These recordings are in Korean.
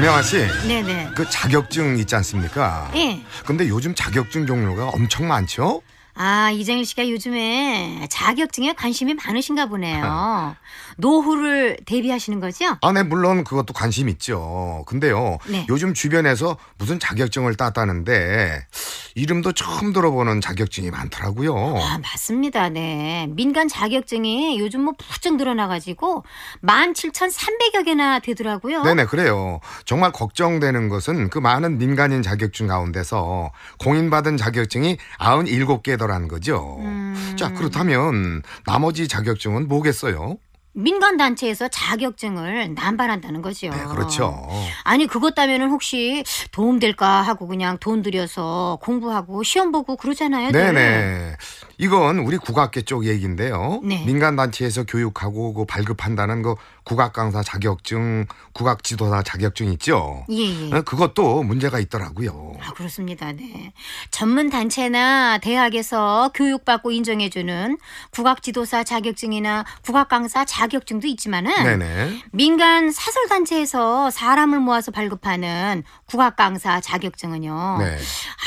김영아 씨. 네네. 네. 그 자격증 있지 않습니까? 예. 근데 요즘 자격증 종류가 엄청 많죠? 아, 이정일 씨가 요즘에 자격증에 관심이 많으신가 보네요. 노후를 대비하시는 거죠? 아, 네, 물론 그것도 관심 있죠. 근데요, 네. 요즘 주변에서 무슨 자격증을 땄다는데, 이름도 처음 들어보는 자격증이 많더라고요. 아, 맞습니다. 네. 민간 자격증이 요즘 뭐 부쩍 늘어나가지고, 17,300여 개나 되더라고요. 네네, 그래요. 정말 걱정되는 것은 그 많은 민간인 자격증 가운데서 공인받은 자격증이 9 7개더 거라는 거죠. 음. 자, 그렇다면 나머지 자격증은 뭐겠어요? 민간 단체에서 자격증을 남발한다는 거죠. 네, 그렇죠. 아니 그것 따면은 혹시 도움 될까 하고 그냥 돈 들여서 공부하고 시험 보고 그러잖아요. 네, 네. 이건 우리 국악계 쪽 얘기인데요. 네. 민간 단체에서 교육하고 그 발급한다는 거 국악 강사 자격증, 국악 지도사 자격증 있죠. 예, 예. 어, 그것도 문제가 있더라고요. 아, 그렇습니다. 네. 전문 단체나 대학에서 교육받고 인정해주는 국악 지도사 자격증이나 국악 강사 자격증도 있지만은 네네. 민간 사설 단체에서 사람을 모아서 발급하는 국악 강사 자격증은요. 네.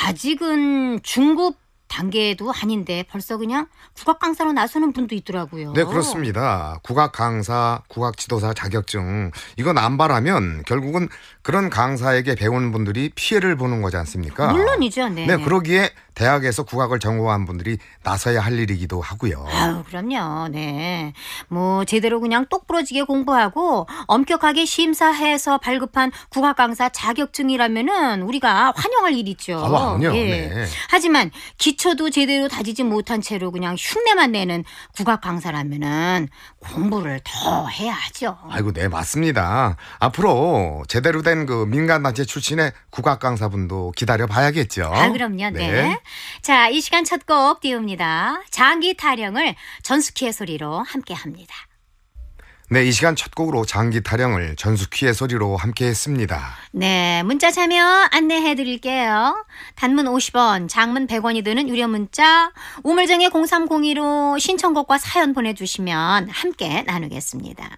아직은 중급 단계도 아닌데 벌써 그냥 국악 강사로 나서는 분도 있더라고요. 네, 그렇습니다. 국악 강사, 국악 지도사 자격증 이건안바라면 결국은 그런 강사에게 배우는 분들이 피해를 보는 거지 않습니까? 물론이죠. 네. 네, 네. 그러기에 대학에서 국악을 전공한 분들이 나서야 할 일이기도 하고요. 아유, 그럼요. 네. 뭐 제대로 그냥 똑부러지게 공부하고 엄격하게 심사해서 발급한 국악 강사 자격증이라면은 우리가 환영할 일이죠. 아, 아니요. 예. 네. 하지만 기초도 제대로 다지지 못한 채로 그냥 흉내만 내는 국악 강사라면은 공부를 더 해야 죠 아이고, 네, 맞습니다. 앞으로 제대로 된 그 민간 단체 출신의 국악 강사분도 기다려 봐야겠죠. 아, 그럼요. 네. 네. 자, 이 시간 첫 곡 띄웁니다. 장기 타령을 전스키의 소리로 함께 합니다. 네, 이 시간 첫 곡으로 장기 타령을 전수키의 소리로 함께 했습니다. 네, 문자 참여 안내해 드릴게요. 단문 50원, 장문 100원이 드는 유료 문자 우물정의 0302로 신청곡과 사연 보내주시면 함께 나누겠습니다.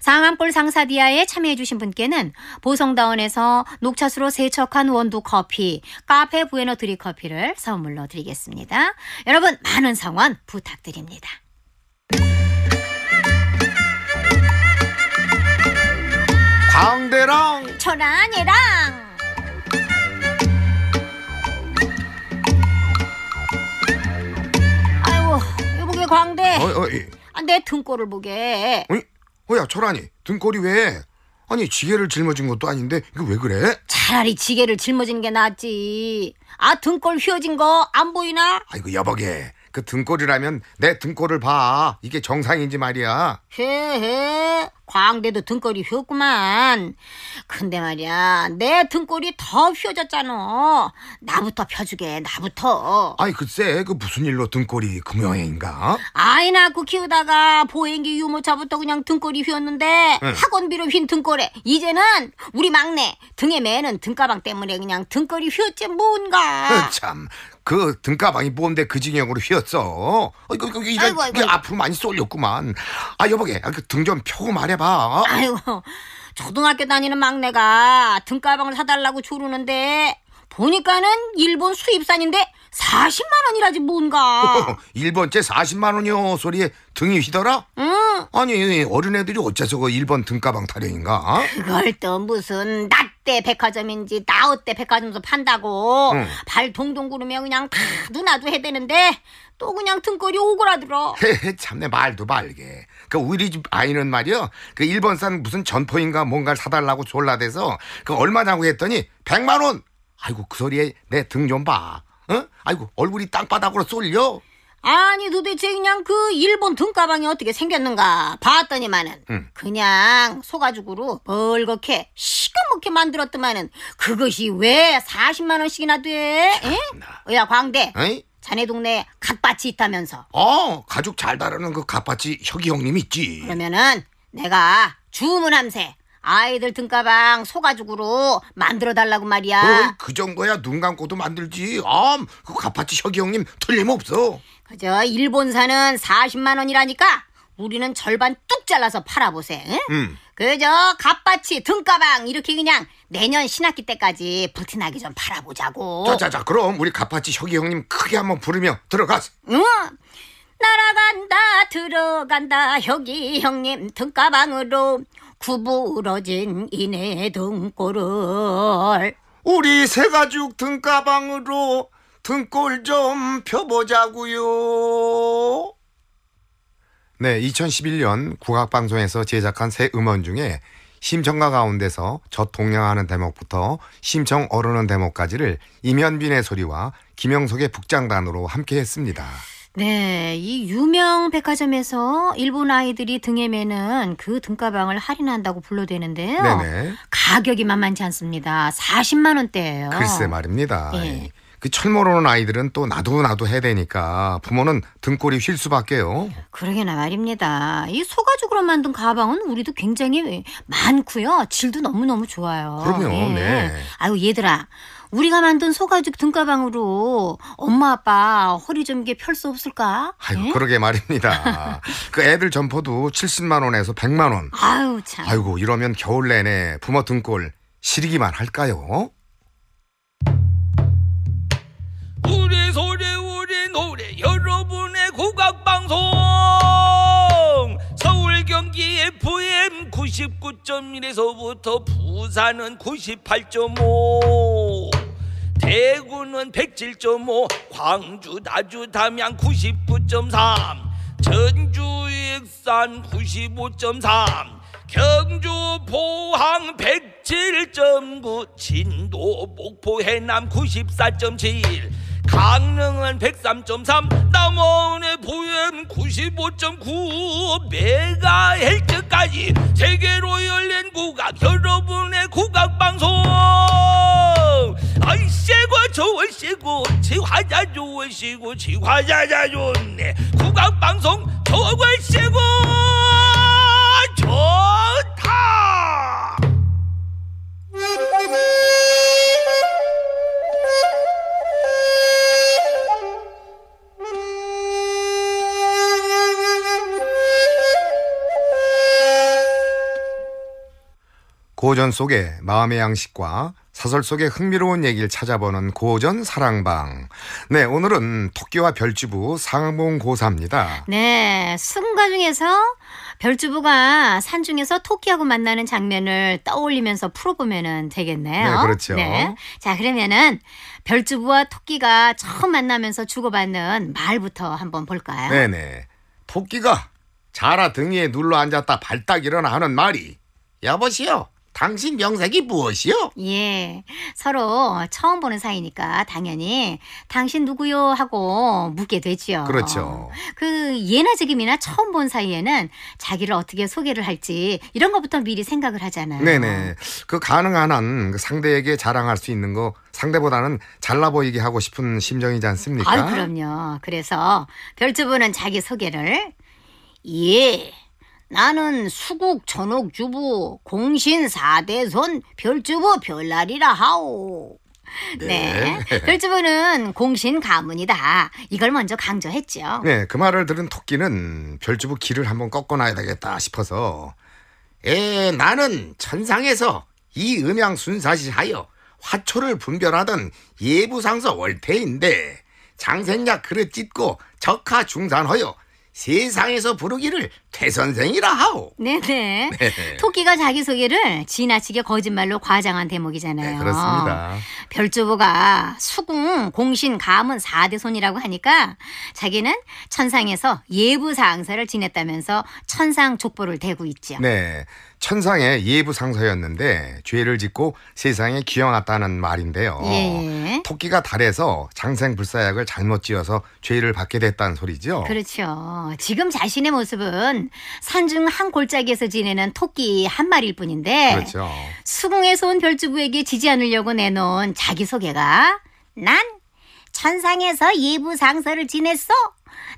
상암골 상사디아에 참여해주신 분께는 보성다운에서 녹차수로 세척한 원두 커피, 카페 부에노 드리 커피를 선물로 드리겠습니다. 여러분 많은 성원 부탁드립니다. 강대랑 천안이랑 아이고 여보게 광대 어, 어, 이, 아, 내 등골을 보게 어이? 어야 초안이 등골이 왜? 아니 지게를 짊어진 것도 아닌데 이거 왜 그래? 차라리 지게를 짊어진 게 낫지 아 등골 휘어진 거 안 보이나? 아이고 여보게 그 등골이라면 내 등골을 봐. 이게 정상인지 말이야. 헤헤, 광대도 등골이 휘었구만. 근데 말이야, 내 등골이 더 휘어졌잖아. 나부터 펴주게, 나부터. 아이, 글쎄, 그 무슨 일로 등골이 금요행인가? 아이 낳고 그 키우다가 보행기 유모차부터 그냥 등골이 휘었는데 응. 학원비로 휜 등골에 이제는 우리 막내 등에 매는 등가방 때문에 그냥 등골이 휘었지 뭔가. 참, 그 등가방이 뭔데 그 징역으로 휘었어. 어, 이거 이거 이거 아이고, 아이고, 앞으로 많이 쏠렸구만. 아 여보게 아, 그 등좀 펴고 말해봐. 어? 아이고 초등학교 다니는 막내가 등가방을 사달라고 조르는데 보니까는 일본 수입산인데 40만 원이라지 뭔가. 일본째 40만 원이요 소리에 등이 휘더라? 응 아니 어린 애들이 어째서 그 1번 등가방 타령인가? 그걸 또 무슨 나대 백화점인지 나우때 백화점에서 판다고 응. 발 동동 구르면 그냥 다 누나도 해대는데 또 그냥 등골이 오그라들어. 참내 말도 말게. 그 우리 집 아이는 말이요. 그 일본 산 무슨 전포인가 뭔가를 사달라고 졸라대서 그 얼마냐고 했더니 100만 원. 아이고 그 소리에 내 등 좀 봐. 어? 아이고 얼굴이 땅바닥으로 쏠려. 아니 도대체 그냥 그 일본 등가방이 어떻게 생겼는가 봤더니만은 음. 그냥 소가죽으로 벌겋게 시커멓게 만들었더만은 그것이 왜 40만 원씩이나 돼? 에? 야 광대 에이? 자네 동네에 갓밭이 있다면서 어 가죽 잘 다루는 그 갓밭이 혁이 형님 있지 그러면은 내가 주문함세 아이들 등가방 소가죽으로 만들어 달라고 말이야. 어이, 그 정도야 눈 감고도 만들지. 암, 그 가파치 혁이 형님 틀림없어. 그저 일본산은 40만 원이라니까 우리는 절반 뚝 잘라서 팔아보세. 응? 음. 그저 갓바치 등가방 이렇게 그냥 내년 신학기 때까지 불티나게 좀 팔아보자고. 자자자 그럼 우리 갓바치 혁이 형님 크게 한번 부르며 들어가서 응. 날아간다 들어간다 혁이 형님 등가방으로 구부러진 이내 등골을 우리 새가죽 등가방으로 등골 좀펴보자구요 네, 2011년 국악방송에서 제작한 새 음원 중에 심청가 가운데서 저 동냥하는 대목부터 심청 어르는 대목까지를 임현빈의 소리와 김영석의 북장단으로 함께 했습니다. 네, 이 유명 백화점에서 일본 아이들이 등에 매는 그 등가방을 할인한다고 불러대는데요. 네네. 가격이 만만치 않습니다. 40만 원대예요. 글쎄 말입니다. 예. 예. 그 철모로는 아이들은 또 나도 나도 해야 되니까 부모는 등골이 휠 수밖에요. 그러게나 말입니다. 이 소가죽으로 만든 가방은 우리도 굉장히 많고요. 질도 너무너무 좋아요. 그럼요. 예. 네. 아유 얘들아. 우리가 만든 소가죽 등가방으로 엄마 아빠 허리 좀 이게 펼수 없을까? 아이고 예? 그러게 말입니다. 그 애들 점퍼도 70만 원에서 100만 원. 아유 참. 아이고 이러면 겨울 내내 부모 등골 시리기만 할까요? 우리 소리 우리 노래 여러분의 국악 방송 서울 경기 FM 99.1에서부터 부산은 98.5 대구는 107.5 광주 나주 담양 99.3 전주 익산 95.3 경주 포항 107.9 진도 목포 해남 94.7 강릉은 103.3 남원의 부엠 95.9 메가헬츠까지 세계로 열린 국악 여러분의 국악방송 얼씨구 좋으시고 지화자 좋으시고 지화자 좋네 국악방송 좋으시고 좋다 고전 속의 마음의 양식과 사설 속의 흥미로운 얘기를 찾아보는 고전 사랑방. 네, 오늘은 토끼와 별주부 상봉고사입니다. 네, 승가 중에서 별주부가 산 중에서 토끼하고 만나는 장면을 떠올리면서 풀어보면 되겠네요. 네, 그렇죠. 네. 자, 그러면은 별주부와 토끼가 처음 만나면서 주고받는 말부터 한번 볼까요? 네네. 네. 토끼가 자라 등에 위 눌러 앉았다 발딱 일어나 하는 말이 여보시오. 당신 명색이 무엇이요? 예, 서로 처음 보는 사이니까 당연히 당신 누구요 하고 묻게 되지요. 그렇죠. 그 예나 지금이나 처음 본 사이에는 자기를 어떻게 소개를 할지 이런 것부터 미리 생각을 하잖아요. 네네. 그 가능한 한 그 상대에게 자랑할 수 있는 거 상대보다는 잘나 보이게 하고 싶은 심정이지 않습니까? 아, 그럼요. 그래서 별주부는 자기 소개를 예. 나는 수국 전옥 주부 공신 사대손 별주부 별날이라 하오. 네. 네. 별주부는 공신 가문이다. 이걸 먼저 강조했죠. 네, 그 말을 들은 토끼는 별주부 길을 한번 꺾어놔야 되겠다 싶어서 에 나는 천상에서 이 음양 순사시하여 화초를 분별하던 예부상서 월태인데 장생약 그릇 찢고 적하 중산허여 세상에서 부르기를 태선생이라 하오. 네네. 네. 토끼가 자기소개를 지나치게 거짓말로 과장한 대목이잖아요. 네, 그렇습니다. 별주부가 수궁, 공신, 가문 4대 손이라고 하니까 자기는 천상에서 예부사항사를 지냈다면서 천상 족보를 대고 있죠 네. 천상의 예부 상서였는데 죄를 짓고 세상에 기어났다는 말인데요. 예, 예. 토끼가 달에서 장생불사약을 잘못 지어서 죄를 받게 됐다는 소리죠. 그렇죠. 지금 자신의 모습은 산중 한 골짜기에서 지내는 토끼 한 마리일 뿐인데 그렇죠. 수궁에서 온 별주부에게 지지 않으려고 내놓은 자기소개가 난 천상에서 예부 상서를 지냈어.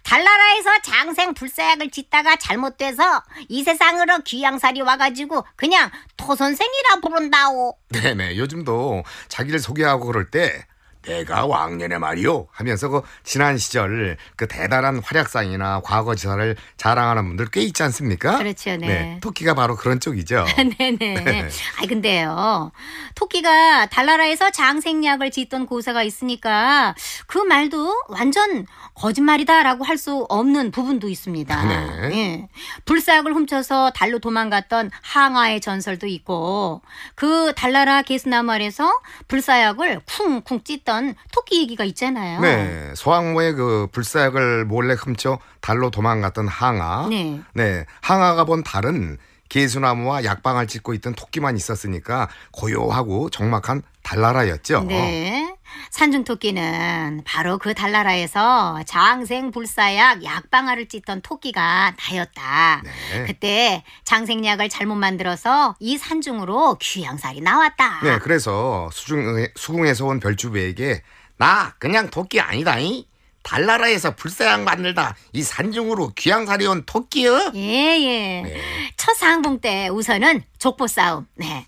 달나라에서 장생 불사약을 짓다가 잘못돼서 이 세상으로 귀양살이 와가지고 그냥 토선생이라 부른다오. 네네. 요즘도 자기를 소개하고 그럴 때 내가 왕년에 말이요 하면서 그 지난 시절 그 대단한 활약상이나 과거 지사를 자랑하는 분들 꽤 있지 않습니까? 그렇죠, 네. 네. 토끼가 바로 그런 쪽이죠. 네네. 네. 네. 아이 근데요, 토끼가 달나라에서 장생약을 짓던 고사가 있으니까 그 말도 완전 거짓말이다라고 할 수 없는 부분도 있습니다. 네. 네. 예. 불삭을 훔쳐서 달로 도망갔던 항아의 전설도 있고 그 달나라 개수나무 아래서 불사약을 쿵쿵 찢던 했던 토끼 얘기가 있잖아요. 네. 소학모의 그 불사약을 몰래 훔쳐 달로 도망갔던 항아. 네. 네. 항아가 본 달은 개수나무와 약방을 짓고 있던 토끼만 있었으니까 고요하고 적막한 달나라였죠. 네. 산중토끼는 바로 그 달나라에서 장생불사약 약방아를 찢던 토끼가 나였다. 네. 그때 장생약을 잘못 만들어서 이 산중으로 귀양살이 나왔다. 네, 그래서 수중, 수궁에서 온 별주배에게 나 그냥 토끼 아니다잉. 달나라에서 불사양 만들다 이 산중으로 귀양살이 온 토끼요? 예예. 네. 첫 상봉 때 우선은 족보 싸움. 네.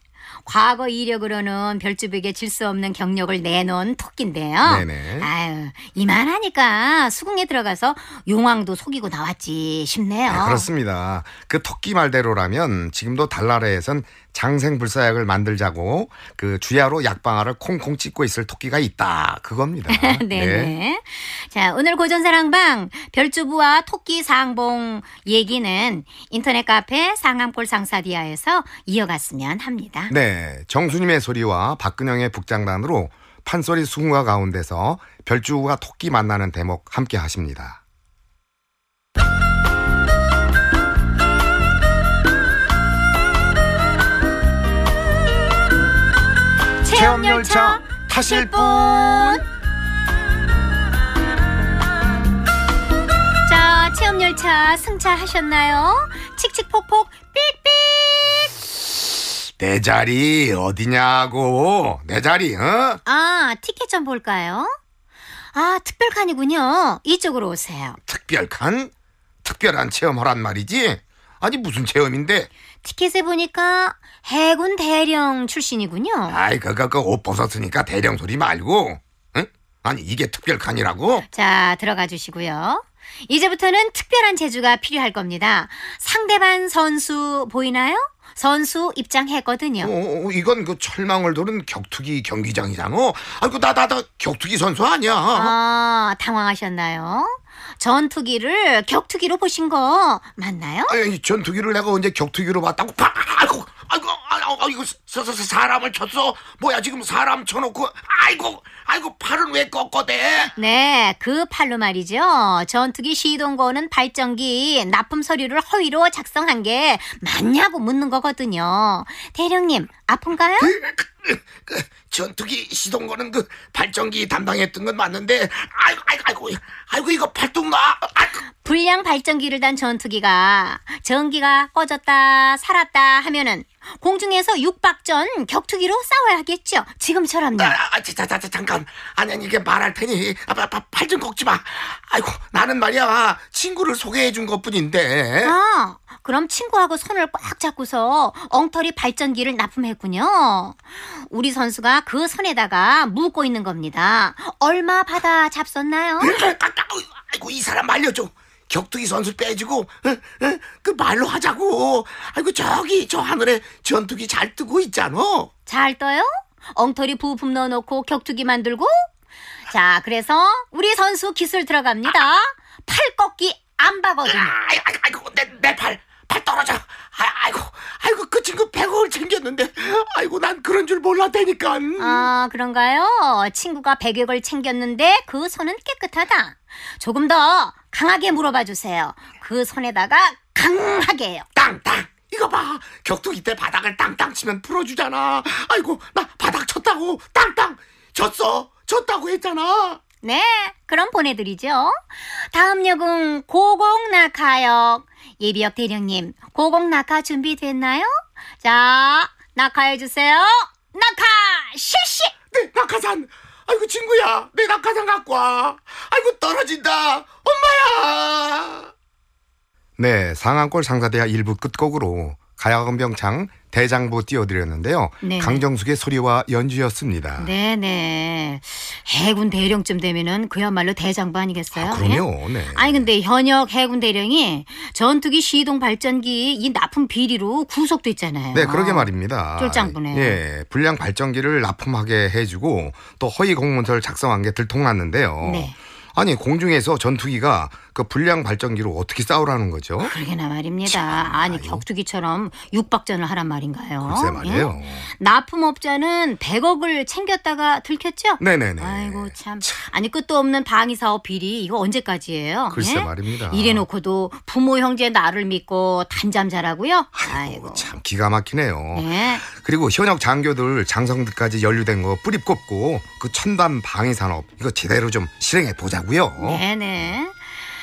과거 이력으로는 별주백에 질수 없는 경력을 내놓은 토끼인데요. 네네. 아유, 이만하니까 수궁에 들어가서 용왕도 속이고 나왔지 싶네요. 네, 그렇습니다. 그 토끼 말대로라면 지금도 달나라에선 장생불사약을 만들자고 그 주야로 약방아를 콩콩 찍고 있을 토끼가 있다 그겁니다. 네네. 네. 네. 자 오늘 고전사랑방 별주부와 토끼 상봉 얘기는 인터넷 카페 상암골 상사디아에서 이어갔으면 합니다. 네 정수님의 소리와 박근영의 북장단으로 판소리 수궁화 가운데서 별주와 부 토끼 만나는 대목 함께 하십니다. 체험열차 타실 분 자, 체험열차 승차하셨나요? 칙칙폭폭 삑삑 내 자리 어디냐고 내 자리 어? 아 티켓 좀 볼까요? 아 특별칸이군요 이쪽으로 오세요 특별칸? 특별한 체험하란 말이지? 아니 무슨 체험인데? 티켓에 보니까 해군 대령 출신이군요. 아이, 그거 그옷 벗었으니까 대령 소리 말고. 응? 아니, 이게 특별칸이라고? 자, 들어가 주시고요. 이제부터는 특별한 재주가 필요할 겁니다. 상대반 선수 보이나요? 선수 입장했거든요. 어, 어 이건 그 철망을 도는 격투기 경기장이잖아. 아이고 나나 나 격투기 선수 아니야. 아 당황하셨나요? 전투기를 격투기로 보신 거 맞나요? 아니 전투기를 내가 언제 격투기로 봤다고 팍! 아이고 아이고, 아이고, 아이고, 아, 서, 서, 서, 사람을 쳤어? 뭐야, 지금 사람 쳐놓고, 아이고, 아이고, 팔은 왜 꺾어대? 네, 그 팔로 말이죠. 전투기 시동거는 발전기 납품 서류를 허위로 작성한 게 맞냐고 묻는 거거든요. 대령님, 아픈가요? 그, 그, 그 전투기 시동거는 그 발전기 담당했던 건 맞는데, 아이고, 아이고, 아이고, 아이고, 이거 팔뚝 나! 아이고. 불량 발전기를 단 전투기가 전기가 꺼졌다, 살았다 하면은 공중에서 육박전 격투기로 싸워야 겠죠 지금처럼요. 아, 아, 자, 자, 자, 잠깐. 아니, 이게 말할 테니 아, 팔좀 걷지 마. 아이고, 나는 말이야 친구를 소개해 준 것뿐인데. 아, 그럼 친구하고 손을 꽉 잡고서 엉터리 발전기를 납품했군요. 우리 선수가 그 선에다가 묶고 있는 겁니다. 얼마 받아 잡섰나요? 아, 아, 아, 아이고, 이 사람 말려줘. 격투기 선수 빼주고 응? 응? 그 말로 하자고 아이고 저기 저 하늘에 전투기 잘 뜨고 있잖아 잘 떠요? 엉터리 부품 넣어놓고 격투기 만들고 자 그래서 우리 선수 기술 들어갑니다 팔 꺾기 안바거든 아, 아이고 내, 내 팔. 떨어져. 아, 이고 아이고 그 친구 100억을 챙겼는데, 아이고 난 그런 줄 몰랐다니까. 아 그런가요? 친구가 100억을 챙겼는데 그 손은 깨끗하다. 조금 더 강하게 물어봐 주세요. 그 손에다가 강하게 요 땅땅. 이거 봐 격투기 때 바닥을 땅땅 치면 풀어주잖아 아이고 나 바닥 쳤다고 땅땅 쳤어 쳤다고 했잖아 네, 그럼 보내드리죠. 다음 역은 고공낙하역. 예비역 대령님, 고공낙하 준비됐나요? 자, 낙하해주세요. 낙하 실시! 네, 낙하산. 아이고, 친구야. 내 낙하산 갖고 와. 아이고, 떨어진다. 엄마야! 네, 상암골 상사대학 1부 끝곡으로 가야금병창 대장부 띄워드렸는데요. 네. 강정숙의 소리와 연주였습니다. 네네. 해군 대령쯤 되면은 그야말로 대장부 아니겠어요? 아, 그럼요. 예? 네. 아니 근데 현역 해군 대령이 전투기 시동 발전기 이 납품 비리로 구속됐잖아요. 네, 그러게 말입니다. 쫄짱부네. 예, 불량 발전기를 납품하게 해주고 또 허위 공문서를 작성한 게 들통났는데요. 네. 아니 공중에서 전투기가 그 불량 발전기로 어떻게 싸우라는 거죠? 그러게나 말입니다. 참, 아니 아유. 격투기처럼 육박전을 하란 말인가요? 글쎄 예? 말이에요. 예? 납품업자는 100억을 챙겼다가 들켰죠? 네네네. 아이고 참. 참. 아니 끝도 없는 방위사업 비리 이거 언제까지예요? 글쎄 예? 말입니다. 이래놓고도 부모 형제 나를 믿고 단잠 자라고요? 아이고, 아이고. 참 기가 막히네요. 예? 그리고 현역 장교들 장성들까지 연루된 거 뿌리 꼽고그 첨단 방위산업 이거 제대로 좀 실행해 보자고요. 네네.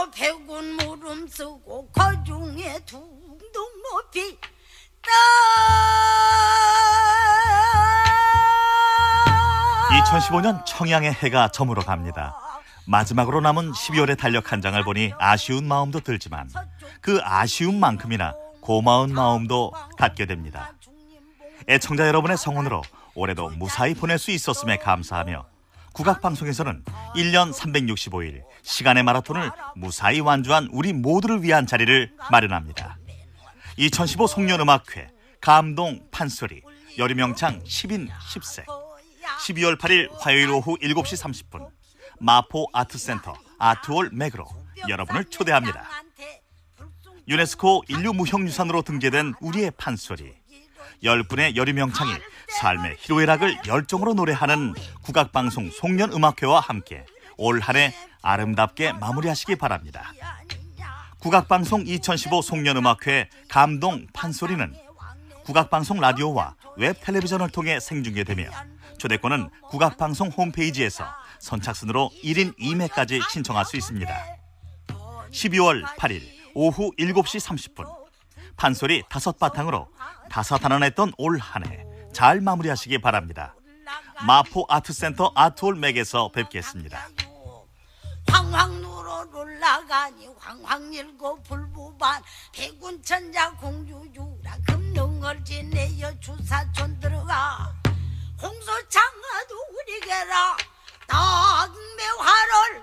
고백 무름 쓰고 거중에 둥둥 높이 떠 2015년 청양의 해가 저물어 갑니다. 마지막으로 남은 12월의 달력 한 장을 보니 아쉬운 마음도 들지만 그아쉬운만큼이나 고마운 마음도 갖게 됩니다. 애청자 여러분의 성원으로 올해도 무사히 보낼 수 있었음에 감사하며 국악방송에서는 1년 365일 시간의 마라톤을 무사히 완주한 우리 모두를 위한 자리를 마련합니다. 2015 송년음악회 감동 판소리 여름명창 10인 10색 12월 8일 화요일 오후 7시 30분 마포 아트센터 아트홀 맥으로 여러분을 초대합니다. 유네스코 인류무형유산으로 등재된 우리의 판소리 10분의 여리명 창이 삶의 희로애락을 열정으로 노래하는 국악방송 송년음악회와 함께 올 한 해 아름답게 마무리하시기 바랍니다. 국악방송 2015 송년음악회 감동 판소리는 국악방송 라디오와 웹 텔레비전을 통해 생중계되며 초대권은 국악방송 홈페이지에서 선착순으로 1인 2매까지 신청할 수 있습니다. 12월 8일 오후 7시 30분 판소리 다섯 바탕으로 다사다난했던 올한해잘 마무리하시기 바랍니다. 마포 아트센터 아트홀맥에서 뵙겠습니다. 황황 루로 놀라가니 황황 일고 불부반 백운천자 공주주라 금능을 지내여 주사촌 들어가 홍소창아도 우리게라 낙매화를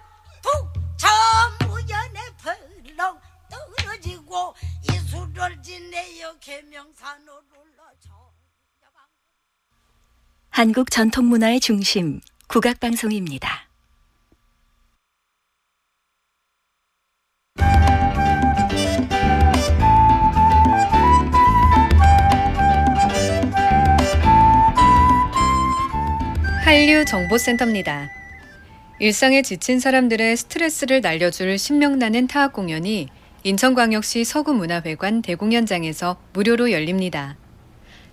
한국 전통 문화의 중심 국악 방송입니다. 한류 정보센터입니다. 일상에 지친 사람들의 스트레스를 날려줄 신명나는 타악 공연이 인천광역시 서구문화회관 대공연장에서 무료로 열립니다.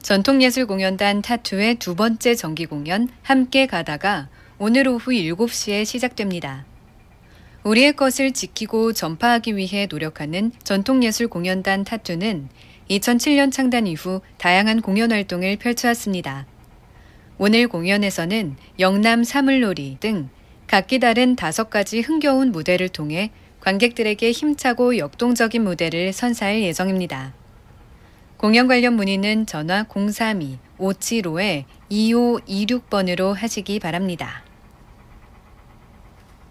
전통예술공연단 타투의 두 번째 정기 공연 함께 가다가 오늘 오후 7시에 시작됩니다. 우리의 것을 지키고 전파하기 위해 노력하는 전통예술공연단 타투는 2007년 창단 이후 다양한 공연 활동을 펼쳐왔습니다. 오늘 공연에서는 영남 사물놀이 등 각기 다른 다섯 가지 흥겨운 무대를 통해 관객들에게 힘차고 역동적인 무대를 선사할 예정입니다. 공연 관련 문의는 전화 032-575-2526번으로 하시기 바랍니다.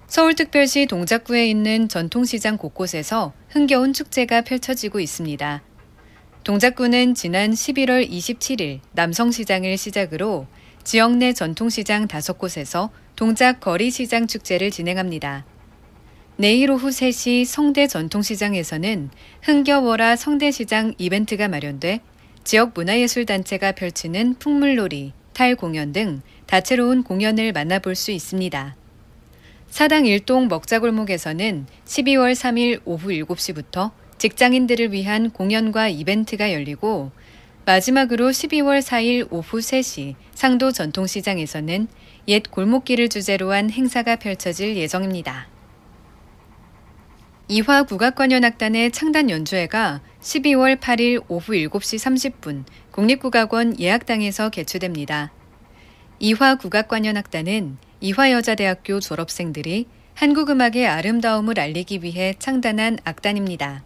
서울특별시 동작구에 있는 전통시장 곳곳에서 흥겨운 축제가 펼쳐지고 있습니다. 동작구는 지난 11월 27일 남성시장을 시작으로 지역 내 전통시장 5곳에서 동작 거리시장 축제를 진행합니다. 내일 오후 3시 성대 전통시장에서는 흥겨워라 성대시장 이벤트가 마련돼 지역 문화예술단체가 펼치는 풍물놀이, 탈공연 등 다채로운 공연을 만나볼 수 있습니다. 사당 1동 먹자골목에서는 12월 3일 오후 7시부터 직장인들을 위한 공연과 이벤트가 열리고 마지막으로 12월 4일 오후 3시 상도 전통시장에서는 옛 골목길을 주제로 한 행사가 펼쳐질 예정입니다. 이화 국악관현악단의 창단 연주회가 12월 8일 오후 7시 30분 국립국악원 예약당에서 개최됩니다. 이화 국악관현악단은 이화여자대학교 졸업생들이 한국음악의 아름다움을 알리기 위해 창단한 악단입니다.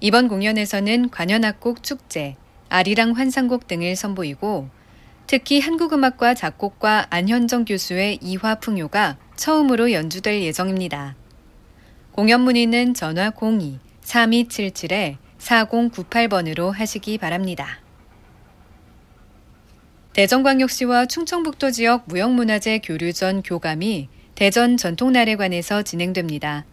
이번 공연에서는 관현악곡 축제, 아리랑 환상곡 등을 선보이고 특히 한국음악과 작곡과 안현정 교수의 이화 풍요가 처음으로 연주될 예정입니다. 공연 문의는 전화 02-3277-4098번으로 하시기 바랍니다. 대전광역시와 충청북도 지역 무형문화재 교류전 교감이 대전 전통나래관에서 진행됩니다.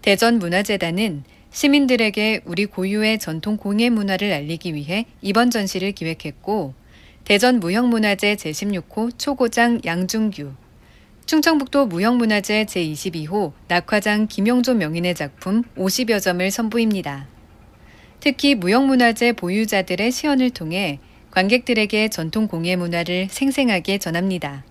대전문화재단은 시민들에게 우리 고유의 전통 공예 문화를 알리기 위해 이번 전시를 기획했고, 대전 무형문화재 제16호 초고장 양중규 충청북도 무형문화재 제22호 낙화장 김용조 명인의 작품 50여 점을 선보입니다. 특히 무형문화재 보유자들의 시연을 통해 관객들에게 전통 공예 문화를 생생하게 전합니다.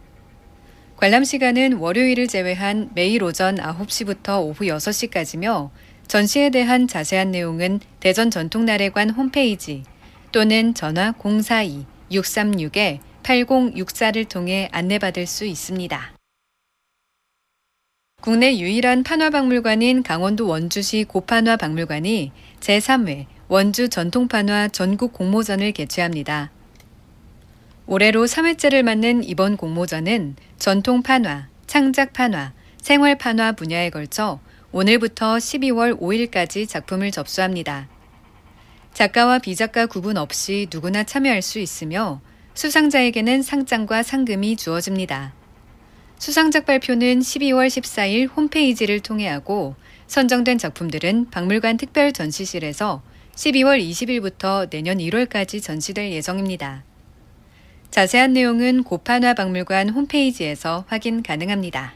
관람 시간은 월요일을 제외한 매일 오전 9시부터 오후 6시까지며 전시에 대한 자세한 내용은 대전 전통나래관 홈페이지 또는 전화 042-636-8064를 통해 안내받을 수 있습니다. 국내 유일한 판화박물관인 강원도 원주시 고판화 박물관이 제3회 원주 전통판화 전국 공모전을 개최합니다. 올해로 3회째를 맞는 이번 공모전은 전통판화, 창작판화, 생활판화 분야에 걸쳐 오늘부터 12월 5일까지 작품을 접수합니다. 작가와 비작가 구분 없이 누구나 참여할 수 있으며 수상자에게는 상장과 상금이 주어집니다. 수상작 발표는 12월 14일 홈페이지를 통해 하고 선정된 작품들은 박물관 특별 전시실에서 12월 20일부터 내년 1월까지 전시될 예정입니다. 자세한 내용은 고판화 박물관 홈페이지에서 확인 가능합니다.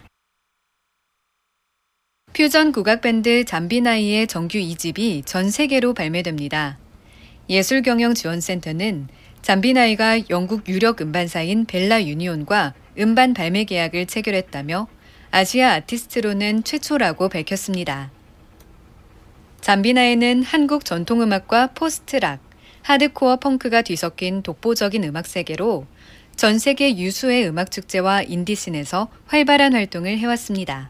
퓨전 국악밴드 잠비나이의 정규 2집이 전 세계로 발매됩니다. 예술경영지원센터는 잠비나이가 영국 유력 음반사인 벨라 유니온과 음반 발매 계약을 체결했다며 아시아 아티스트로는 최초라고 밝혔습니다. 잠비나이는 한국 전통음악과 포스트락, 하드코어 펑크가 뒤섞인 독보적인 음악 세계로 전 세계 유수의 음악 축제와 인디씬에서 활발한 활동을 해왔습니다.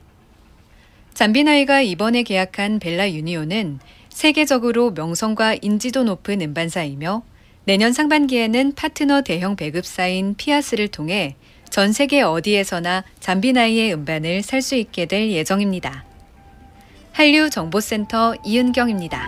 잠비나이가 이번에 계약한 벨라 유니온은 세계적으로 명성과 인지도 높은 음반사이며 내년 상반기에는 파트너 대형 배급사인 피아스를 통해 전 세계 어디에서나 잠비나이의 음반을 살 수 있게 될 예정입니다. 한류정보센터 이은경입니다.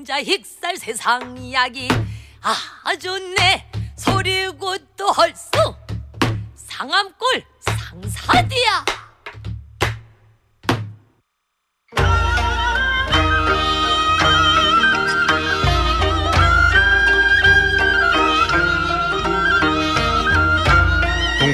남자 힉살 세상 이야기 아 좋네 소리고 또 헐수 상암골 상사디야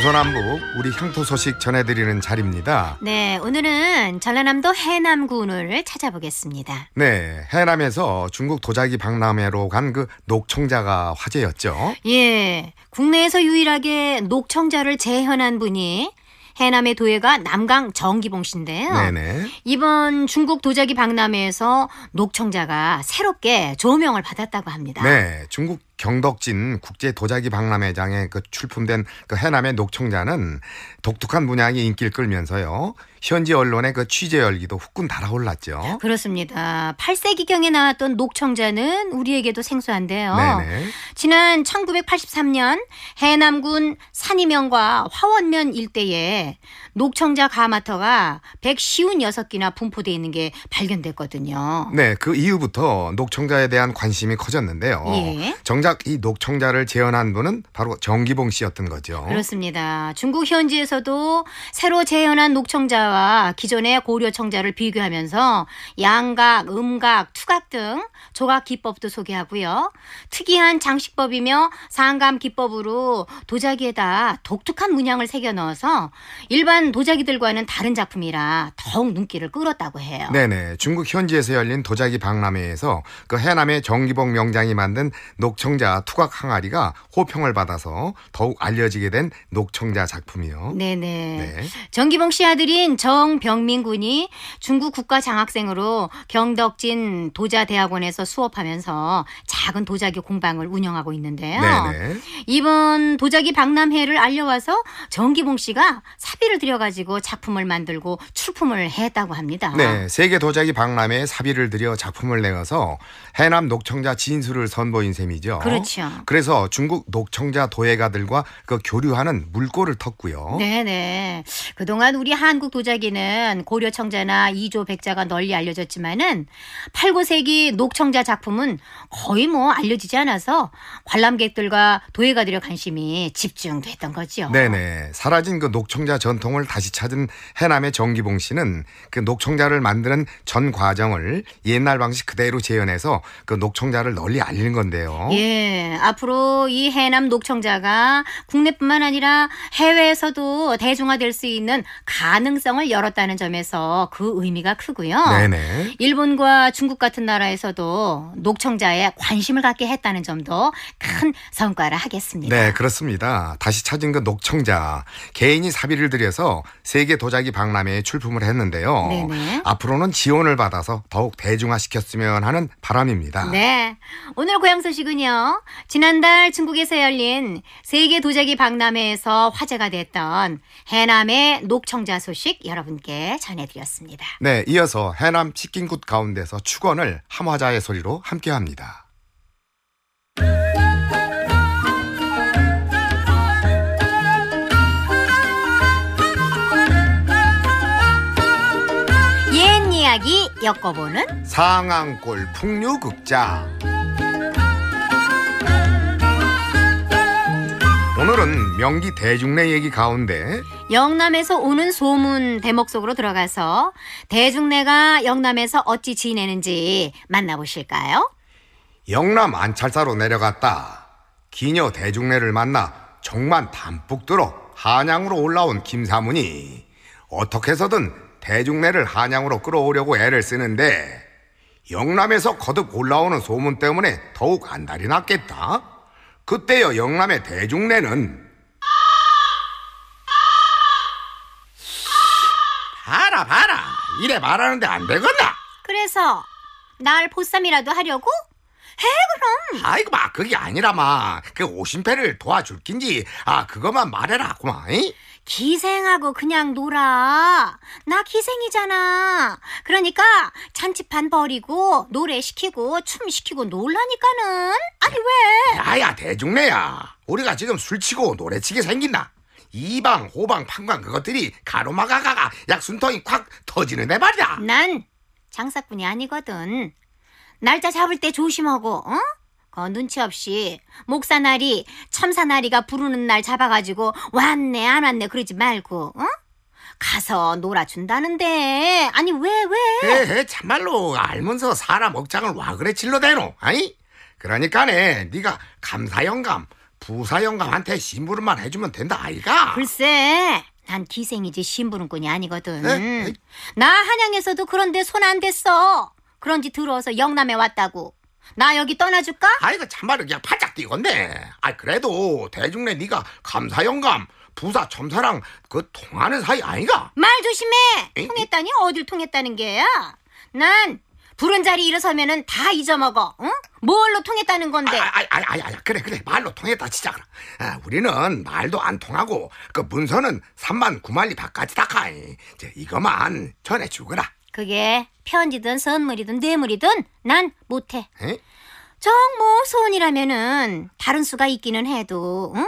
전서남북 우리 향토 소식 전해드리는 자리입니다. 네, 오늘은 전라남도 해남군을 찾아보겠습니다. 네, 해남에서 중국 도자기 박람회로 간 그 녹청자가 화제였죠. 예, 국내에서 유일하게 녹청자를 재현한 분이 해남의 도예가 남강 정기봉 씨인데요. 네네. 이번 중국 도자기 박람회에서 녹청자가 새롭게 조명을 받았다고 합니다. 네, 중국 경덕진 국제 도자기 박람회장에 그 출품된 그 해남의 녹청자는 독특한 문양이 인기를 끌면서요. 현지 언론의 그 취재 열기도 후끈 달아올랐죠. 그렇습니다. 8세기경에 나왔던 녹청자는 우리에게도 생소한데요. 네네. 지난 1983년 해남군 산이면과 화원면 일대에 녹청자 가마터가 156개나 분포돼 있는 게 발견됐거든요. 네, 그 이후부터 녹청자에 대한 관심이 커졌는데요. 예. 정작 정작 이 녹청자를 재현한 분은 바로 정기봉 씨였던 거죠. 그렇습니다. 중국 현지에서도 새로 재현한 녹청자와 기존의 고려 청자를 비교하면서 양각, 음각, 투각 등 조각 기법도 소개하고요. 특이한 장식법이며 상감 기법으로 도자기에다 독특한 문양을 새겨 넣어서 일반 도자기들과는 다른 작품이라 더욱 눈길을 끌었다고 해요. 네네. 중국 현지에서 열린 도자기 박람회에서 그 해남의 정기봉 명장이 만든 녹청 녹청자 투각 항아리가 호평을 받아서 더욱 알려지게 된 녹청자 작품이요. 네네. 네. 정기봉 씨 아들인 정병민 군이 중국 국가 장학생으로 경덕진 도자대학원에서 수업하면서 작은 도자기 공방을 운영하고 있는데요. 네네. 이번 도자기 박람회를 알려와서 정기봉 씨가 사비를 들여가지고 작품을 만들고 출품을 했다고 합니다. 네, 세계 도자기 박람회에 사비를 들여 작품을 내어서 해남 녹청자 진수를 선보인 셈이죠. 그렇죠. 그래서 중국 녹청자 도예가들과 그 교류하는 물꼬를 텄고요. 네네. 그동안 우리 한국 도자기는 고려 청자나 이조 백자가 널리 알려졌지만은 8, 9세기 녹청자 작품은 거의 뭐 알려지지 않아서 관람객들과 도예가들의 관심이 집중됐던 거죠. 네네. 사라진 그 녹청자 전통을 다시 찾은 해남의 정기봉 씨는 그 녹청자를 만드는 전 과정을 옛날 방식 그대로 재현해서 그 녹청자를 널리 알리는 건데요. 예. 앞으로 이 해남 녹청자가 국내뿐만 아니라 해외에서도 대중화될 수 있는 가능성을 열었다는 점에서 그 의미가 크고요. 네네. 일본과 중국 같은 나라에서도 녹청자에 관심을 갖게 했다는 점도 큰성과를 하겠습니다. 네, 그렇습니다. 다시 찾은 그 녹청자 개인이 사비를 들여서 세계 도자기 박람회에 출품을 했는데요. 네네. 앞으로는 지원을 받아서 더욱 대중화시켰으면 하는 바람입니다. 네, 오늘 고향 소식은요. 지난달 중국에서 열린 세계 도자기 박람회에서 화제가 됐던 해남의 녹청자 소식 여러분께 전해드렸습니다. 네, 이어서 해남 치킨굿 가운데서 축원을 함화자의 소리로 함께합니다. 옛 이야기 엮어보는 상암골 풍류극장. 오늘은 명기 대중내 얘기 가운데 영남에서 오는 소문 대목 속으로 들어가서 대중내가 영남에서 어찌 지내는지 만나보실까요? 영남 안찰사로 내려갔다. 기녀 대중내를 만나 정만 담뿍 들어 한양으로 올라온 김사문이 어떻게 해서든 대중내를 한양으로 끌어오려고 애를 쓰는데 영남에서 거듭 올라오는 소문 때문에 더욱 안달이 났겠다. 그때요 영남의 대중내는 봐라 봐라 이래 말하는데 안 되겠나? 그래서 날 보쌈이라도 하려고? 해 그럼 아이고 막 그게 아니라 마그 오심패를 도와줄 긴지 아 그것만 말해라 고만 이? 기생하고 그냥 놀아. 나 기생이잖아. 그러니까 잔치판 버리고 노래 시키고 춤 시키고 놀라니까는. 아니 왜? 야야 대중네야. 우리가 지금 술 치고 노래 치게 생긴다. 이방, 호방, 판관 그것들이 가로막아가가 약순통이 콱 터지는 애 말이야. 난 장사꾼이 아니거든. 날짜 잡을 때 조심하고, 어? 어, 눈치 없이 목사나리, 참사나리가 부르는 날 잡아가지고 왔네 안 왔네 그러지 말고 어? 가서 놀아준다는데 아니 왜 왜? 에헤 참말로 알면서 사람 억장을 와 그래 질러대노 아니? 그러니까네 네가 감사영감 부사영감한테 심부름만 해주면 된다 아이가 글쎄 난 기생이지 심부름꾼이 아니거든 에? 에? 나 한양에서도 그런데 손 안 댔어 그런지 들어서 와 영남에 왔다고 나 여기 떠나줄까? 아이고 참말로 그냥 바짝 뛰건데. 아 그래도 대중래 네가 감사 영감 부사 첨사랑 그 통하는 사이 아이가? 말 조심해. 에이? 통했다니 어딜 통했다는 게야? 난 부른 자리 일어서면은 다 잊어먹어. 응? 뭘로 통했다는 건데? 아아아아 아, 아, 아, 그래 그래 말로 통했다 진짜 아, 우리는 말도 안 통하고 그 문서는 3만 9만리 바까지 다카 이제 이거만 전해 주거라. 그게 편지든 선물이든 뇌물이든 난 못해. 에? 정모 소원이라면은 다른 수가 있기는 해도 응?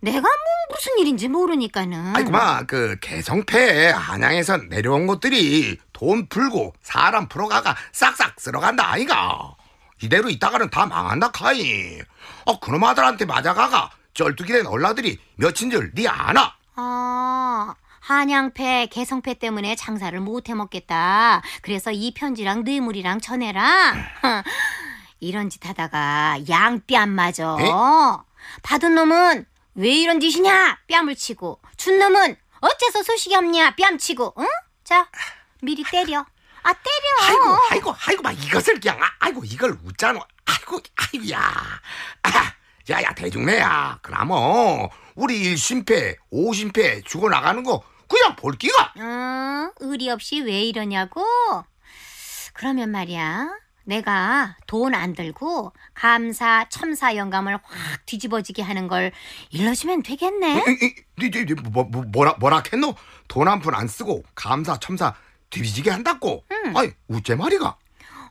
내가 뭐 무슨 일인지 모르니까는. 아이고 막그 개성패 한양에서 내려온 것들이 돈 풀고 사람 풀어가가 싹싹 쓸어간다 아이가. 이대로 있다가는 다 망한다 카이. 어 그놈 아들한테 맞아가가 쩔뚝이 된 얼라들이 며친 줄네 아나? 아. 한양패, 개성패 때문에 장사를 못 해먹겠다. 그래서 이 편지랑 뇌물이랑 전해라 이런 짓 하다가 양뼈 안맞어 받은 놈은 왜 이런 짓이냐? 뺨을 치고 준 놈은 어째서 소식이 없냐? 뺨 치고 응? 자 미리 때려. 아 때려. 아이고 아이고 아이고 막 이것을 그냥 아, 이고 이걸 웃자노. 아이고 아이고야. 아, 야야 대중네야. 그나마 어, 우리 일심패오심패 죽어나가는 거 그냥 볼기가. 음, 의리 없이 왜 이러냐고? 그러면 말이야. 내가 돈 안 들고 감사, 첨사 영감을 확 뒤집어지게 하는 걸 일러주면 되겠네. 이, 이, 뭐, 뭐, 뭐라 뭐라 했노? 돈 한 푼 안 쓰고 감사, 첨사 뒤지게 한다고. 응. 아이, 우째 말이가.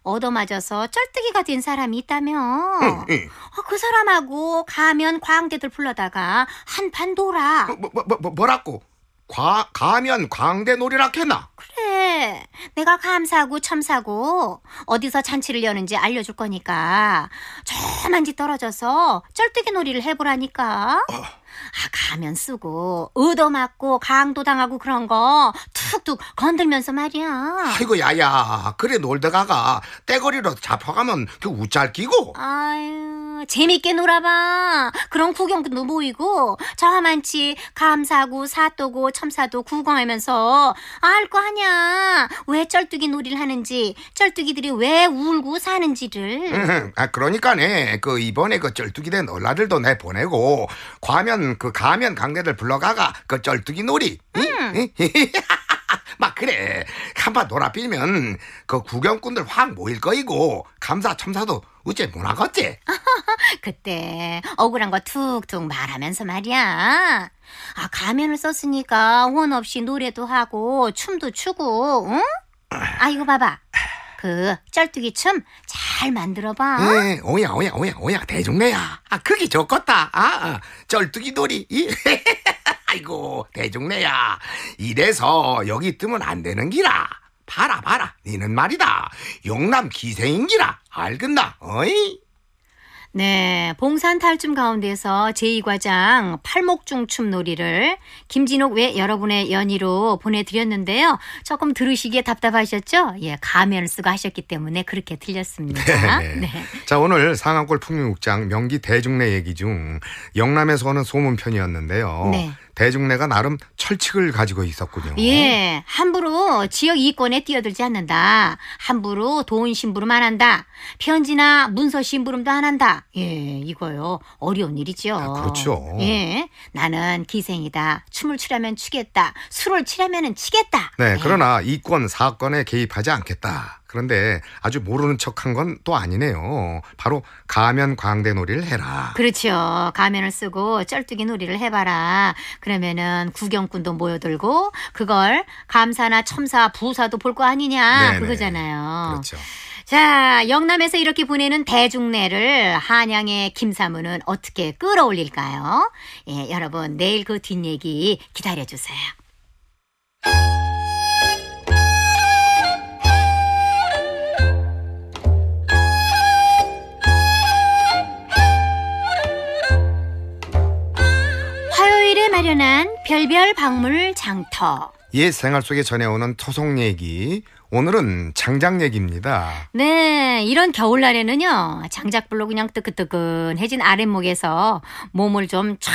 얻어맞아서 쩔뜨기가 된 사람이 있다며. 응, 응. 어, 그 사람하고 가면 광대들 불러다가 한판 놀아. 뭐, 뭐, 뭐, 뭐 뭐라고? 과, 가면 광대 놀이라캐나 그래. 내가 감사하고 첨사고 어디서 잔치를 여는지 알려줄 거니까 저만지 떨어져서 쩔뜨기 놀이를 해보라니까. 어. 아, 가면 쓰고 의도 맞고 강도 당하고 그런 거 툭툭 건들면서 말이야. 아이고 야야 그래 놀다 가가 떼거리로 잡혀가면 그 우짤 끼고. 아유. 재밌게 놀아봐. 그런 구경도 모이고 저만치 감사고 사또고 첨사도 구경하면서 알 거 아냐. 왜 쩔뚝이 놀이를 하는지 쩔뚝이들이 왜 울고 사는지를. 아 그러니까네. 그 이번에 그 쩔뚝이들 놀라들도 내 보내고 과면 그 가면 강대들 불러가가 그 쩔뚝이 놀이. 응. 음. 아 그래 한판 놀아빌면 그 구경꾼들 확 모일 거이고 감사 첨사도 어째 못 하겠지? 그때 억울한 거 툭툭 말하면서 말이야. 아 가면을 썼으니까 원 없이 노래도 하고 춤도 추고 응? 아 이거 봐봐. 그 쩔뚝이 춤 잘 만들어봐. 응, 예, 예. 오야 오야 오야 오야 대중네야아 그게 좋겠다. 아, 아 쩔뚝이 놀이. 아이고 대중네야 이래서 여기 뜨면 안 되는 기라 봐라 봐라 니는 말이다 용남 기생인기라 알겠나 어이? 네, 봉산 탈춤 가운데서 제2과장 팔목중춤 놀이를 김진옥 외 여러분의 연의로 보내드렸는데요. 조금 들으시기에 답답하셨죠? 예, 가면을 쓰고 하셨기 때문에 그렇게 들렸습니다. 네, 네. 네. 자, 오늘 상암골 풍류국장 명기 대중네 얘기 중 영남에서 오는 소문 편이었는데요. 네. 대중내가 나름 철칙을 가지고 있었군요. 예, 함부로 지역 이권에 뛰어들지 않는다. 함부로 돈 심부름 안 한다. 편지나 문서 심부름도 안 한다. 예, 이거요. 어려운 일이죠. 아, 그렇죠. 예, 나는 기생이다. 춤을 추려면 추겠다. 술을 치려면 치겠다. 네, 예. 그러나 이권 사건에 개입하지 않겠다. 그런데 아주 모르는 척한 건 또 아니네요. 바로 가면 광대 놀이를 해라. 그렇죠. 가면을 쓰고 쩔뚝이 놀이를 해봐라. 그러면은 구경꾼도 모여들고 그걸 감사나 첨사 부사도 볼 거 아니냐 네네. 그거잖아요. 그렇죠. 자, 영남에서 이렇게 보내는 대중내를 한양의 김사무는 어떻게 끌어올릴까요? 예, 여러분, 내일 그 뒷얘기 기다려주세요. 마련한 별별 박물 장터. 옛 생활 속에 전해오는 토속 얘기. 오늘은 장작 얘기입니다. 네, 이런 겨울날에는요, 장작불로 그냥 뜨끈뜨끈해진 아랫목에서 몸을 좀촥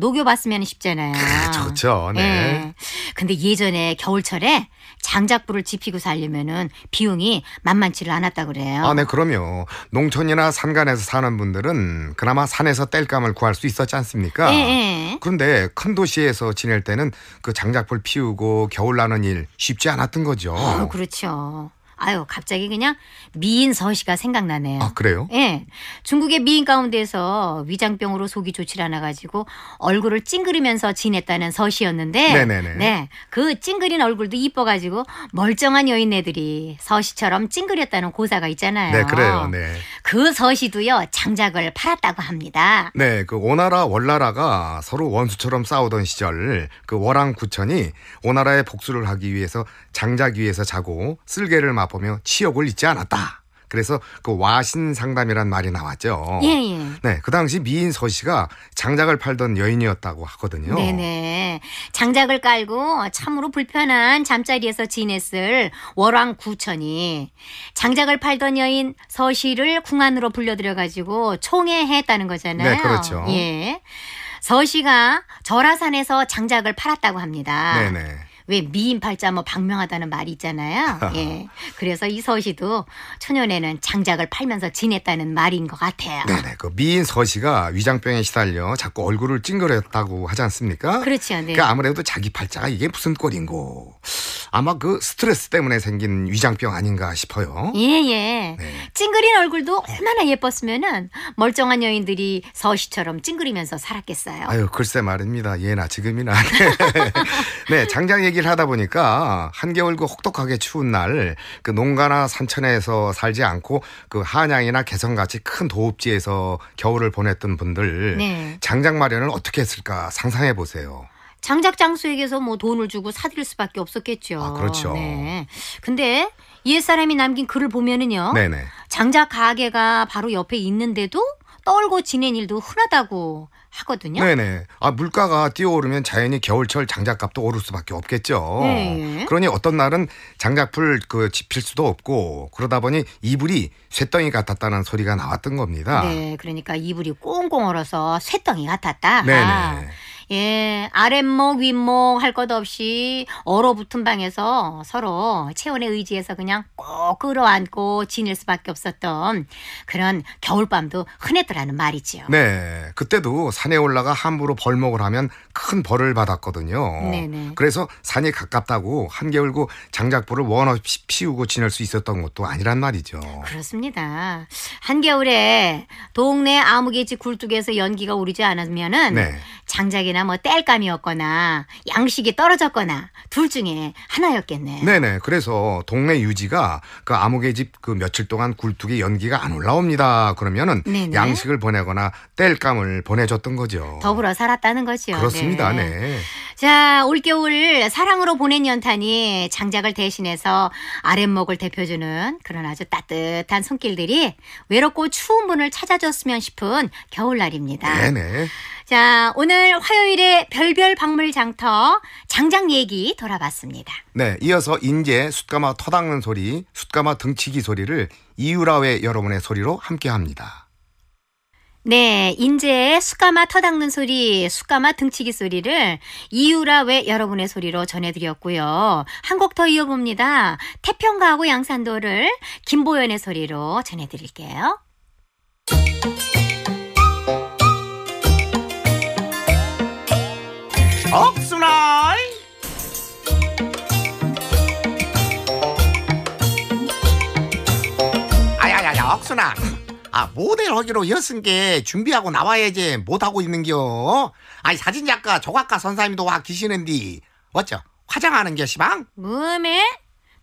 녹여봤으면 싶잖아요. 크, 좋죠, 네. 네. 근데 예전에 겨울철에 장작불을 지피고 살려면은 비용이 만만치를 않았다 그래요. 아, 네, 그럼요. 농촌이나 산간에서 사는 분들은 그나마 산에서 땔감을 구할 수 있었지 않습니까? 예. 그런데 예. 큰 도시에서 지낼 때는 그 장작불 피우고 겨울 나는 일 쉽지 않았던 거죠. 어, 그렇죠. 아유, 갑자기 그냥 미인 서씨가 생각나네요. 아, 그래요? 예. 중국의 미인 가운데서 위장병으로 속이 좋질 않아가지고 얼굴을 찡그리면서 지냈다는 서씨였는데. 네네네. 네. 그 찡그린 얼굴도 이뻐가지고 멀쩡한 여인네들이 서씨처럼 찡그렸다는 고사가 있잖아요. 네, 그래요. 네. 그 서시도요 장작을 팔았다고 합니다. 네, 그 오나라 월나라가 서로 원수처럼 싸우던 시절 그 월왕 구천이 오나라의 복수를 하기 위해서 장작 위에서 자고 쓸개를 맛보며 치욕을 잊지 않았다. 그래서 그 와신 상담이란 말이 나왔죠. 예, 예. 네, 그 당시 미인 서 씨가 장작을 팔던 여인이었다고 하거든요. 네네. 장작을 깔고 참으로 불편한 잠자리에서 지냈을 월왕 구천이 장작을 팔던 여인 서 씨를 궁안으로 불러들여가지고 총애했다는 거잖아요. 네, 그렇죠. 예. 서 씨가 절하산에서 장작을 팔았다고 합니다. 네네. 왜 미인팔자 뭐 박명하다는 말이 있잖아요. 예. 그래서 이 서시도 초년에는 장작을 팔면서 지냈다는 말인 것 같아요. 네네. 그 미인 서시가 위장병에 시달려 자꾸 얼굴을 찡그렸다고 하지 않습니까? 그렇죠. 네. 그러니까 아무래도 자기 팔자가 이게 무슨 꼴인고. 아마 그 스트레스 때문에 생긴 위장병 아닌가 싶어요. 예, 예. 네. 찡그린 얼굴도 얼마나 예뻤으면은 멀쩡한 여인들이 서시처럼 찡그리면서 살았겠어요. 아유, 글쎄 말입니다. 예나 지금이나. 네, 장장 얘기 얘기를 하다 보니까 한겨울 그 혹독하게 추운 날 그 농가나 산천에서 살지 않고 그 한양이나 개성같이 큰 도읍지에서 겨울을 보냈던 분들 네. 장작 마련을 어떻게 했을까 상상해 보세요. 장작 장수에게서 뭐 돈을 주고 사드릴 수밖에 없었겠죠. 아, 그렇죠. 네. 근데 옛 사람이 남긴 글을 보면은요. 네네. 장작 가게가 바로 옆에 있는데도 떨고 지낸 일도 흔하다고 하거든요. 네네. 아 물가가 뛰어오르면 자연히 겨울철 장작값도 오를 수밖에 없겠죠. 네. 예. 그러니 어떤 날은 장작풀 그 집힐 수도 없고 그러다 보니 이불이 쇳덩이 같았다는 소리가 나왔던 겁니다. 네, 그러니까 이불이 꽁꽁 얼어서 쇳덩이 같았다. 네네. 아, 예, 아랫목, 윗목 할 것 없이 얼어붙은 방에서 서로 체온의의지에서 그냥 꼭 끌어안고 지낼 수밖에 없었던 그런 겨울밤도 흔했더라는 말이지요. 네. 그때도 산에 올라가 함부로 벌목을 하면 큰 벌을 받았거든요. 네네. 네. 그래서 산이 가깝다고 한겨울고 장작불을 원 없이 피우고 지낼 수 있었던 것도 아니란 말이죠. 그렇습니다. 한겨울에 동네 아무개집 굴뚝에서 연기가 오르지 않으면 네. 장작이나 뭐 땔감이었거나 양식이 떨어졌거나 둘 중에 하나였겠네. 네네. 그래서 동네 유지가 그 암흑의 집그 며칠 동안 굴뚝에 연기가 안 올라옵니다. 그러면은 네네. 양식을 보내거나 땔감을 보내줬던 거죠. 더불어 살았다는 거죠. 그렇습니다. 네. 네. 자, 올겨울 사랑으로 보낸 연탄이 장작을 대신해서 아랫목을 대표주는 그런 아주 따뜻한 손길들이 외롭고 추운 분을 찾아줬으면 싶은 겨울날입니다. 네네. 자, 오늘 화요일 토요일에 별별 박물 장터 장장 얘기 돌아봤습니다. 네, 이어서 인제 숫가마 터닥는 소리, 숫가마 등치기 소리를 이유라외 여러분의 소리로 함께합니다. 네, 인제 숫가마 터닥는 소리, 숫가마 등치기 소리를 이유라외 여러분의 소리로 전해드렸고요. 한 곡 더 이어봅니다. 태평가하고 양산도를 김보연의 소리로 전해드릴게요. 없으나이 아야야야 억순아 아 모델 하기로 여쓴 게 준비하고 나와야지 못하고 있는겨 아니 사진작가 조각가 선사님도 와 계시는디 어쩌 화장하는 게 시방 뭐메?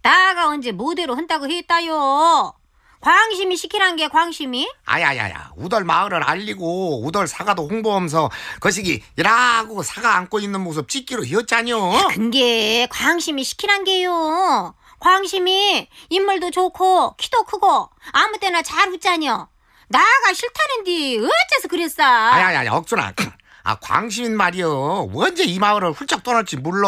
나가 언제 모델로 한다고 했다요 광심이 시키란 게 광심이? 아야야야 우덜 마을을 알리고 우덜 사과도 홍보하면서 거시기 이라고 사과 안고 있는 모습 찍기로 했잖여 근게 광심이 시키란 게요 광심이 인물도 좋고 키도 크고 아무 때나 잘 웃잖여 나가 싫다는디 어째서 그랬어 아야야야 억순아아 광심인 말이여 언제 이 마을을 훌쩍 떠날지 몰라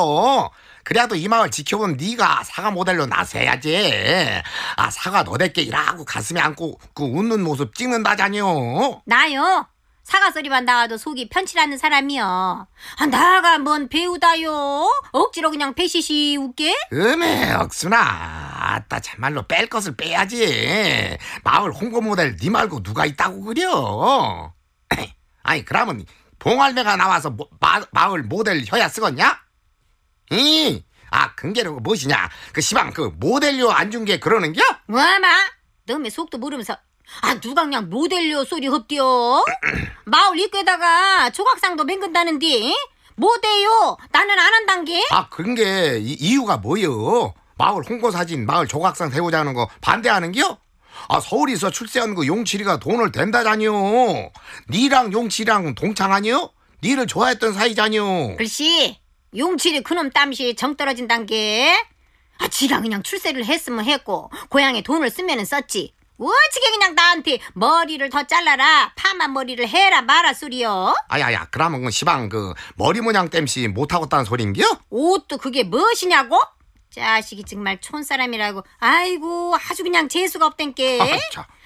그래도 이 마을 지켜본 네가 사과 모델로 나서야지. 아 사과 너댓게 일하고 가슴에 안고 그 웃는 모습 찍는다잖니요 나요? 사과 소리만 나와도 속이 편치라는 사람이요. 아, 나가 뭔 배우다요? 억지로 그냥 배시시 웃게? 음에 억수나. 아따 참말로 뺄 것을 빼야지. 마을 홍보 모델 네 말고 누가 있다고 그려? 아니 그러면 봉알매가 나와서 마, 마을 모델 혀야 쓰겄냐? 이, 아, 근게라고 무엇이냐? 그 시방 그 모델료 안 준 게 그러는겨? 뭐마? 너네 속도 모르면서 아 누가 그냥 모델료 소리 흡디요 마을 입구에다가 조각상도 맹근다는디 뭐대요? 나는 안 한단게? 아, 근게 이, 이유가 뭐요? 마을 홍보 사진, 마을 조각상 세우자는 거 반대하는겨? 아 서울에서 출세한 그용치리가 돈을 댄다자니 니랑 용치랑 동창 아니요? 니를 좋아했던 사이자니 글씨 용치이 그놈 땀시 정 떨어진단 게. 아, 지가 그냥 출세를 했으면 했고, 고향에 돈을 쓰면은 썼지. 어찌게 그냥 나한테 머리를 더 잘라라, 파마 머리를 해라 마라 소리여. 아야야, 그러면 그 시방 그 머리 모양 땜시 못하겠다는 소린겨? 옷도 그게 무엇이냐고? 자식이 정말 촌사람이라고 아이고 아주 그냥 재수가 없댄게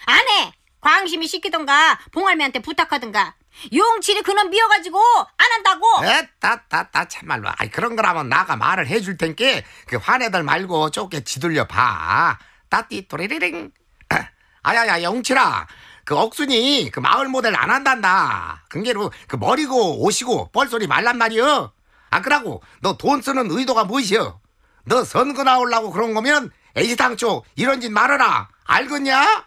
안해 광심이 시키던가 봉할매한테 부탁하던가 용칠이 그놈 미워가지고 안 한다고 에따따따 참말로 아이 그런 거라면 나가 말을 해줄 텐께 그 화내들 말고 좁게 지들려 봐 따띠 또리리링 아야야 용칠아 그 억순이 그 마을 모델 안 한단다 근게로 그 머리고 옷이고 뻘소리 말란 말이여 아 그러고 너 돈 쓰는 의도가 무엇이여 너 선거 나오려고 그런 거면 애시당초 이런 짓 말아라 알겠냐?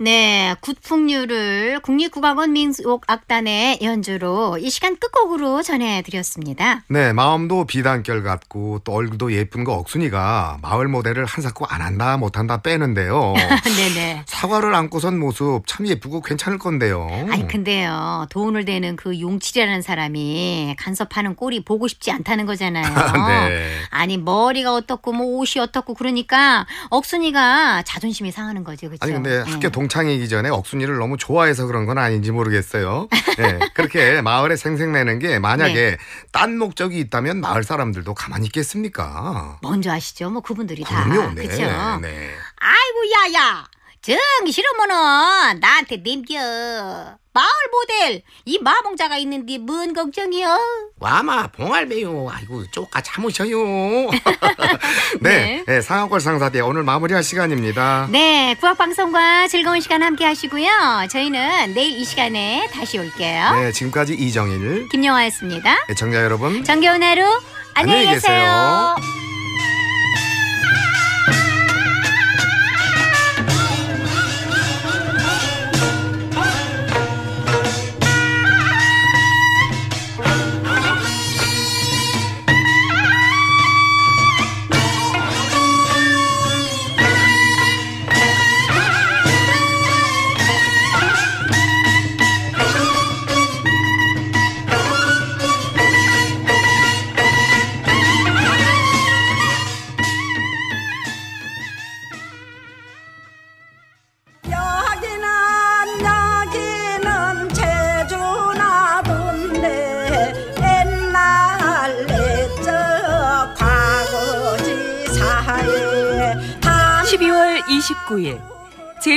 네, 굿풍류를 국립국악원 민속악단의 연주로 이 시간 끝곡으로 전해드렸습니다. 네, 마음도 비단결 같고 또 얼굴도 예쁜 거 억순이가 마을 모델을 한사코 안 한다 못한다 빼는데요. 네네. 사과를 안고 선 모습 참 예쁘고 괜찮을 건데요. 아니 근데요, 돈을 대는 그 용칠이라는 사람이 간섭하는 꼴이 보고 싶지 않다는 거잖아요. 네. 아니 머리가 어떻고 뭐 옷이 어떻고 그러니까 억순이가 자존심이 상하는 거죠, 그렇죠? 아니 근데 네. 학교 네. 동동 창이기 전에 억순이를 너무 좋아해서 그런 건 아닌지 모르겠어요. 네, 그렇게 마을에 생색내는 게 만약에 네. 딴 목적이 있다면 마을 사람들도 가만히 있겠습니까? 먼저 아시죠? 뭐 그분들이 다. 그럼요. 네. 그쵸? 네. 아이고 야야. 정싫으면은 나한테 넘겨. 마을 모델 이 마봉자가 있는데 뭔 걱정이요? 와마 봉알매요. 아이고 쪼까 잠으셔요. 네, 네. 네, 상하골 상사대 오늘 마무리할 시간입니다. 네, 부학방송과 즐거운 시간 함께 하시고요. 저희는 내일 이 시간에 다시 올게요. 네, 지금까지 이정일, 김영화였습니다. 애청자 네, 여러분, 정겨운 하루 안녕히 계세요.